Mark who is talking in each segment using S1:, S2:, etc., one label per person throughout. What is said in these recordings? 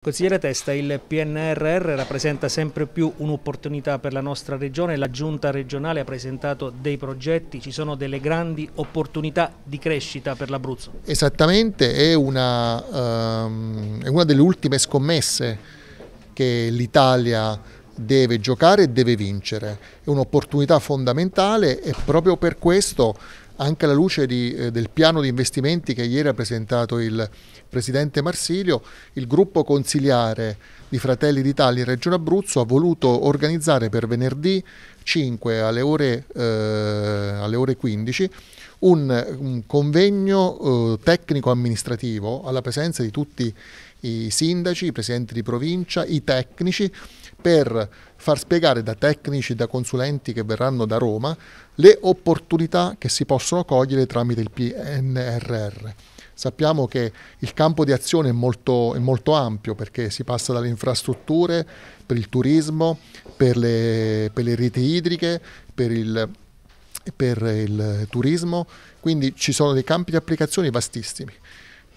S1: Consigliere Testa, il PNRR rappresenta sempre più un'opportunità per la nostra regione, la giunta regionale ha presentato dei progetti, ci sono delle grandi opportunità di crescita per l'Abruzzo.
S2: Esattamente, è una, um, è una delle ultime scommesse che l'Italia deve giocare e deve vincere, è un'opportunità fondamentale e proprio per questo anche alla luce di, eh, del piano di investimenti che ieri ha presentato il Presidente Marsilio, il gruppo consigliare di Fratelli d'Italia in Regione Abruzzo ha voluto organizzare per venerdì 5 alle ore, eh, alle ore 15 un, un convegno eh, tecnico-amministrativo alla presenza di tutti i sindaci, i presidenti di provincia, i tecnici, per far spiegare da tecnici, da consulenti che verranno da Roma, le opportunità che si possono cogliere tramite il PNRR. Sappiamo che il campo di azione è molto, è molto, ampio perché si passa dalle infrastrutture, per il turismo, per le, per le reti idriche, per il per il turismo, quindi ci sono dei campi di applicazione vastissimi.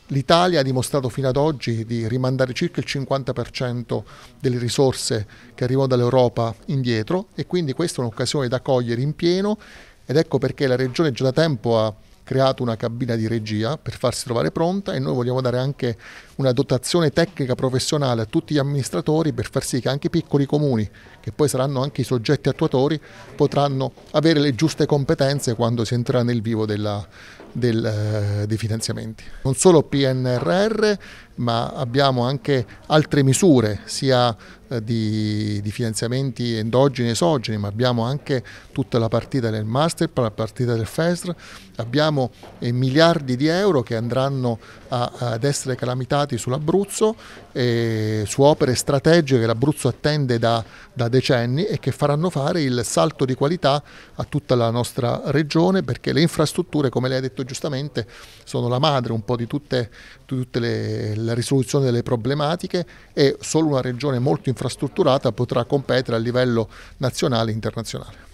S2: L'Italia ha dimostrato fino ad oggi di rimandare circa il 50% delle risorse che arrivano dall'Europa indietro e quindi questa è un'occasione da cogliere in pieno ed ecco perché la Regione già da tempo ha creato una cabina di regia per farsi trovare pronta e noi vogliamo dare anche una dotazione tecnica professionale a tutti gli amministratori per far sì che anche i piccoli comuni che poi saranno anche i soggetti attuatori, potranno avere le giuste competenze quando si entrerà nel vivo della, del, eh, dei finanziamenti. Non solo PNRR, ma abbiamo anche altre misure, sia eh, di, di, finanziamenti endogeni e esogeni, ma abbiamo anche tutta la partita del master, la partita del FESR, abbiamo eh, miliardi di euro che andranno a, ad essere calamitati sull'Abruzzo, eh, su opere strategiche che l'Abruzzo attende da, da decenni e che faranno fare il salto di qualità a tutta la nostra regione perché le infrastrutture, come lei ha detto giustamente, sono la madre un po' di tutte, di tutte le, la risoluzione delle problematiche e solo una regione molto infrastrutturata potrà competere a livello nazionale e internazionale.